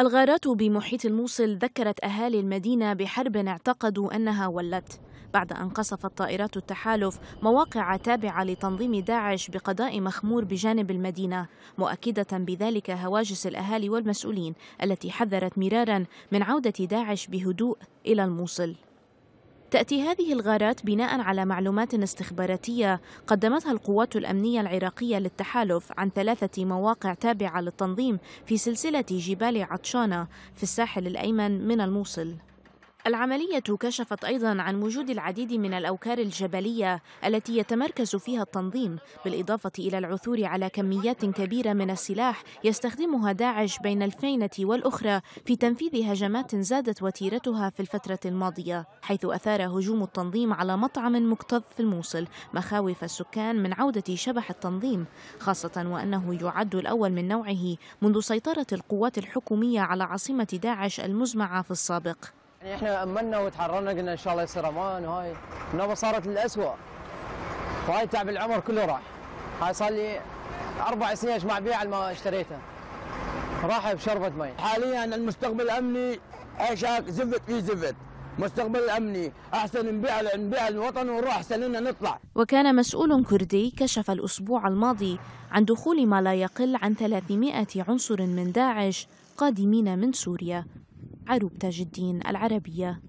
الغارات بمحيط الموصل ذكرت أهالي المدينة بحرب اعتقدوا أنها ولت بعد أن قصفت طائرات التحالف مواقع تابعة لتنظيم داعش بقضاء مخمور بجانب المدينة مؤكدة بذلك هواجس الأهالي والمسؤولين التي حذرت مرارا من عودة داعش بهدوء إلى الموصل تأتي هذه الغارات بناء على معلومات استخباراتية قدمتها القوات الأمنية العراقية للتحالف عن ثلاثة مواقع تابعة للتنظيم في سلسلة جبال عطشانة في الساحل الأيمن من الموصل العملية كشفت أيضا عن وجود العديد من الأوكار الجبلية التي يتمركز فيها التنظيم بالإضافة إلى العثور على كميات كبيرة من السلاح يستخدمها داعش بين الفينة والأخرى في تنفيذ هجمات زادت وتيرتها في الفترة الماضية حيث أثار هجوم التنظيم على مطعم مكتظ في الموصل مخاوف السكان من عودة شبح التنظيم خاصة وأنه يعد الأول من نوعه منذ سيطرة القوات الحكومية على عاصمة داعش المزمعة في السابق يعني احنا امنا وتحررنا قلنا ان شاء الله يصير امان وهاي النوبه صارت للاسوء وهاي تعب العمر كله راح هاي صار لي اربع سنين اجمع بيع ما اشتريته راح بشربة مي حاليا المستقبل الامني عيشك زفت في زفت مستقبل امني احسن نبيع نبيع الوطن ونروح احسن لنا نطلع وكان مسؤول كردي كشف الاسبوع الماضي عن دخول ما لا يقل عن 300 عنصر من داعش قادمين من سوريا عروبة جدين العربية